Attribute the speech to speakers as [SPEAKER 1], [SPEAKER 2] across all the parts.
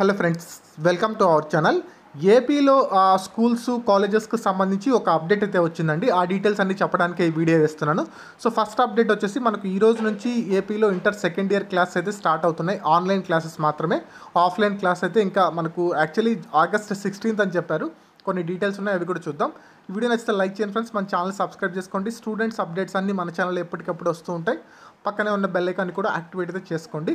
[SPEAKER 1] hello friends welcome to our channel ఏపీలో schools కాలేజెస్కి సంబంధించి ఒక అప్డేట్ అయితే వచ్చిందండి ఆ డీటెయిల్స్ అన్ని చెప్పడానికి ఈ వీడియో వేస్తున్నాను సో ఫస్ట్ అప్డేట్ వచ్చేసి మనకు ఈ రోజు నుంచి ఏపీలో ఇంటర్ సెకండ్ ఇయర్ క్లాస్ అయితే స్టార్ట్ అవుతున్నాయి ఆన్లైన్ క్లాసెస్ మాత్రమే ఆఫ్లైన్ క్లాస్ అయితే ఇంకా మనకు యాక్చువల్లీ ఆగస్ట్ సిక్స్టీన్త్ అని చెప్పారు కొన్ని డీటెయిల్స్ ఉన్నాయి అవి కూడా చూద్దాం వీడియో నచ్చితే లైక్ చేయండి ఫ్రెండ్స్ మన ఛానల్ సబ్స్క్రైబ్ చేసుకోండి స్టూడెంట్స్ అప్డేట్స్ అన్నీ మన ఛానల్ ఎప్పటికప్పుడు వస్తూ ఉంటాయి పక్కనే ఉన్న బెల్లైకాన్ని కూడా యాక్టివేట్ అయితే చేసుకోండి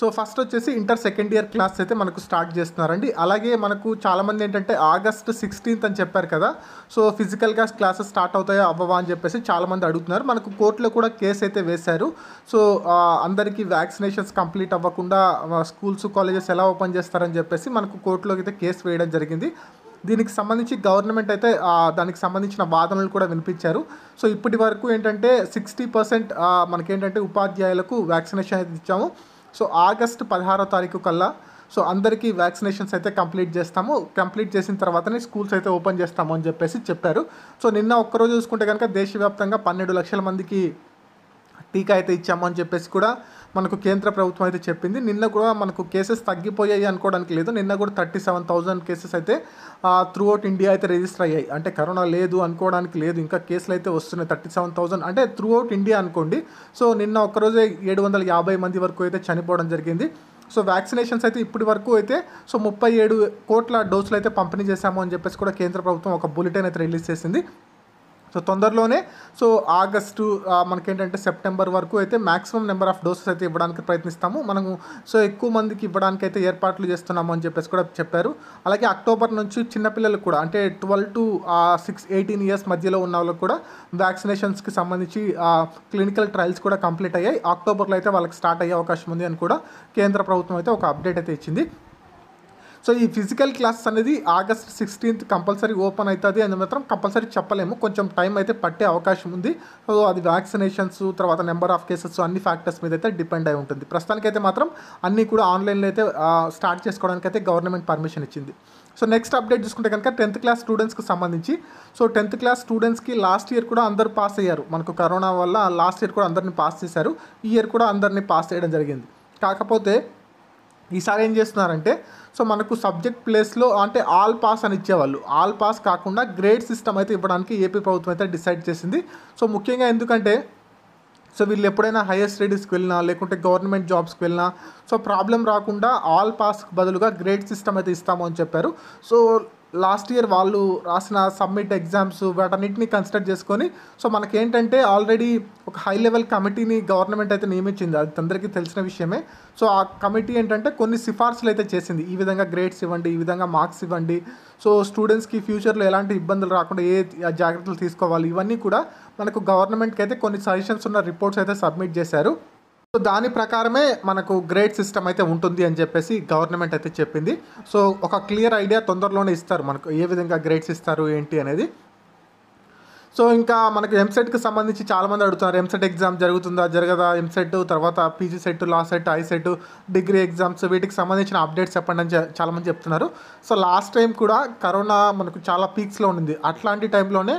[SPEAKER 1] సో ఫస్ట్ వచ్చేసి ఇంటర్ సెకండ్ ఇయర్ క్లాస్ అయితే మనకు స్టార్ట్ చేస్తున్నారండి అలాగే మనకు చాలామంది ఏంటంటే ఆగస్ట్ సిక్స్టీన్త్ అని చెప్పారు కదా సో ఫిజికల్గా క్లాసెస్ స్టార్ట్ అవుతాయో అవ్వవా అని చెప్పేసి చాలామంది అడుగుతున్నారు మనకు కోర్టులో కూడా కేసు అయితే వేశారు సో అందరికీ వ్యాక్సినేషన్స్ కంప్లీట్ అవ్వకుండా స్కూల్స్ కాలేజెస్ ఎలా ఓపెన్ చేస్తారని చెప్పేసి మనకు కోర్టులో అయితే కేసు వేయడం జరిగింది దీనికి సంబంధించి గవర్నమెంట్ అయితే దానికి సంబంధించిన వాదనలు కూడా వినిపించారు సో ఇప్పటి వరకు ఏంటంటే సిక్స్టీ పర్సెంట్ మనకేంటంటే ఉపాధ్యాయులకు వ్యాక్సినేషన్ అయితే ఇచ్చాము సో ఆగస్ట్ పదహారో తారీఖు కల్లా సో అందరికీ వ్యాక్సినేషన్స్ అయితే కంప్లీట్ చేస్తాము కంప్లీట్ చేసిన తర్వాతనే స్కూల్స్ అయితే ఓపెన్ చేస్తాము అని చెప్పేసి చెప్పారు సో నిన్న ఒక్కరోజు చూసుకుంటే కనుక దేశవ్యాప్తంగా పన్నెండు లక్షల మందికి టీకా అయితే ఇచ్చామని చెప్పేసి కూడా మనకు కేంద్ర ప్రభుత్వం అయితే చెప్పింది నిన్న కూడా మనకు కేసెస్ తగ్గిపోయాయి అనుకోవడానికి లేదు నిన్న కూడా థర్టీ సెవెన్ థౌజండ్ కేసెస్ అయితే త్రూ అవుట్ ఇండియా అయితే రిజిస్టర్ అయ్యాయి అంటే కరోనా లేదు అనుకోవడానికి లేదు ఇంకా కేసులు అయితే వస్తున్నాయి థర్టీ సెవెన్ థౌజండ్ అంటే త్రూ అవుట్ ఇండియా అనుకోండి సో నిన్న ఒక్కరోజే ఏడు వందల యాభై మంది వరకు అయితే చనిపోవడం జరిగింది సో వ్యాక్సినేషన్స్ అయితే ఇప్పటి వరకు అయితే సో ముప్పై ఏడు కోట్ల డోసులు అయితే పంపిణీ చేశాము అని చెప్పేసి కూడా కేంద్ర ప్రభుత్వం ఒక బులెటిన్ అయితే రిలీజ్ చేసింది సో తొందరలోనే సో ఆగస్టు మనకేంటంటే సెప్టెంబర్ వరకు అయితే మ్యాక్సిమం నెంబర్ ఆఫ్ డోసెస్ అయితే ఇవ్వడానికి ప్రయత్నిస్తాము మనము సో ఎక్కువ మందికి ఇవ్వడానికి అయితే ఏర్పాట్లు చేస్తున్నాము అని చెప్పేసి కూడా చెప్పారు అలాగే అక్టోబర్ నుంచి చిన్నపిల్లలు కూడా అంటే twelve to six eighteen years మధ్యలో ఉన్న వాళ్ళకు కూడా వ్యాక్సినేషన్స్కి సంబంధించి క్లినికల్ ట్రయల్స్ కూడా కంప్లీట్ అయ్యాయి అక్టోబర్లో అయితే వాళ్ళకి స్టార్ట్ అయ్యే అవకాశం ఉంది అని కూడా కేంద్ర ప్రభుత్వం అయితే ఒక అప్డేట్ అయితే ఇచ్చింది సో ఈ ఫిజికల్ క్లాసెస్ అనేది ఆగస్ట్ సిక్స్టీన్త్ కంపల్సరీ ఓపెన్ అవుతుంది అని మాత్రం కంపల్సరీ చెప్పలేము కొంచెం టైం అయితే పట్టే అవకాశం ఉంది సో అది వ్యాక్సినేషన్స్ తర్వాత నెంబర్ ఆఫ్ కేసెస్ అన్ని ఫ్యాక్టర్స్ మీద అయితే డిపెండ్ అయి ఉంటుంది ప్రస్తుతానికైతే మాత్రం అన్నీ కూడా ఆన్లైన్లో అయితే స్టార్ట్ చేసుకోవడానికి అయితే గవర్నమెంట్ పర్మిషన్ ఇచ్చింది సో నెక్స్ట్ అప్డేట్ చూసుకుంటే కనుక టెన్త్ క్లాస్ స్టూడెంట్స్కి సంబంధించి సో టెన్త్ క్లాస్ స్టూడెంట్స్కి లాస్ట్ ఇయర్ కూడా అందరు పాస్ అయ్యారు మనకు కరోనా వల్ల లాస్ట్ ఇయర్ కూడా అందరిని పాస్ చేశారు ఈ ఇయర్ కూడా అందరినీ పాస్ చేయడం జరిగింది కాకపోతే ఈసారి ఏం చేస్తున్నారంటే సో మనకు సబ్జెక్ట్ ప్లేస్లో అంటే ఆల్ పాస్ అని ఇచ్చేవాళ్ళు ఆల్ పాస్ కాకుండా గ్రేడ్ సిస్టమ్ అయితే ఇవ్వడానికి ఏపీ ప్రభుత్వం అయితే డిసైడ్ చేసింది సో ముఖ్యంగా ఎందుకంటే సో వీళ్ళు ఎప్పుడైనా హైయర్ స్టడీస్కి వెళ్ళినా లేకుంటే గవర్నమెంట్ జాబ్స్కి వెళ్ళినా సో ప్రాబ్లం రాకుండా ఆల్ పాస్ బదులుగా గ్రేడ్ సిస్టమ్ అయితే ఇస్తాము అని చెప్పారు సో లాస్ట్ ఇయర్ వాళ్ళు రాసిన సబ్మిట్ ఎగ్జామ్స్ వాటన్నిటిని కన్సిడర్ చేసుకొని సో మనకేంటంటే ఆల్రెడీ ఒక హై లెవెల్ కమిటీని గవర్నమెంట్ అయితే నియమించింది అది అందరికీ తెలిసిన విషయమే సో ఆ కమిటీ ఏంటంటే కొన్ని సిఫార్సులు అయితే చేసింది ఈ విధంగా గ్రేడ్స్ ఇవ్వండి ఈ విధంగా మార్క్స్ ఇవ్వండి సో స్టూడెంట్స్కి ఫ్యూచర్లో ఎలాంటి ఇబ్బందులు రాకుండా ఏ జాగ్రత్తలు తీసుకోవాలి ఇవన్నీ కూడా మనకు గవర్నమెంట్కి అయితే కొన్ని సజెషన్స్ ఉన్న రిపోర్ట్స్ అయితే సబ్మిట్ చేశారు సో దాని ప్రకారమే మనకు గ్రేడ్ సిస్టమ్ అయితే ఉంటుంది అని చెప్పేసి గవర్నమెంట్ అయితే చెప్పింది సో ఒక క్లియర్ ఐడియా తొందరలోనే ఇస్తారు మనకు ఏ విధంగా గ్రేడ్స్ ఇస్తారు ఏంటి అనేది సో ఇంకా మనకు ఎంసెట్కి సంబంధించి చాలామంది అడుగుతున్నారు ఎంసెట్ ఎగ్జామ్ జరుగుతుందా జరగదా ఎంసెట్ తర్వాత PG CET law CET I CET degree exams వీటికి సంబంధించిన అప్డేట్స్ చెప్పండి అని చాలామంది చెప్తున్నారు సో లాస్ట్ టైం కూడా కరోనా మనకు చాలా పీక్స్లో ఉంది అట్లాంటి టైంలోనే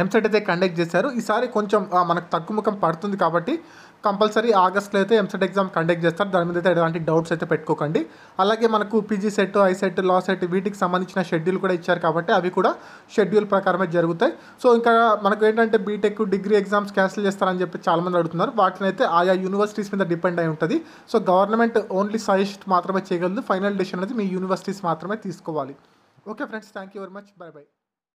[SPEAKER 1] ఎంసెట్ అయితే కండక్ట్ చేశారు ఈసారి కొంచెం మనకు తక్కువ ముఖం పడుతుంది కాబట్టి కంపల్సరీ ఆగస్ట్లో అయితే ఎంసెట్ ఎగ్జామ్ కండక్ట్ చేస్తారు దాని మీద అయితే ఎలాంటి డౌట్స్ అయితే పెట్టుకోకండి అలాగే మనకు PG CET ICET law CET వీటికి సంబంధించిన షెడ్యూల్ కూడా ఇచ్చారు కాబట్టి అవి కూడా షెడ్యూల్ ప్రకారమే జరుగుతాయి సో ఇంకా మనకు ఏంటంటే బీటెక్ డిగ్రీ ఎగ్జామ్స్ క్యాన్సిల్ చేస్తారని చెప్పి చాలామంది అడుగుతున్నారు వాటిని అయితే ఆయా యూనివర్సిటీస్ మీద డిపెండ్ అయి ఉంటుంది సో గవర్నమెంట్ ఓన్లీ సజెస్ట్ మాత్రమే చేయగలదు ఫైనల్ డిసిషన్ అనేది మీ యూనివర్సిటీస్ మాత్రమే తీసుకోవాలి okay friends thank you very much bye by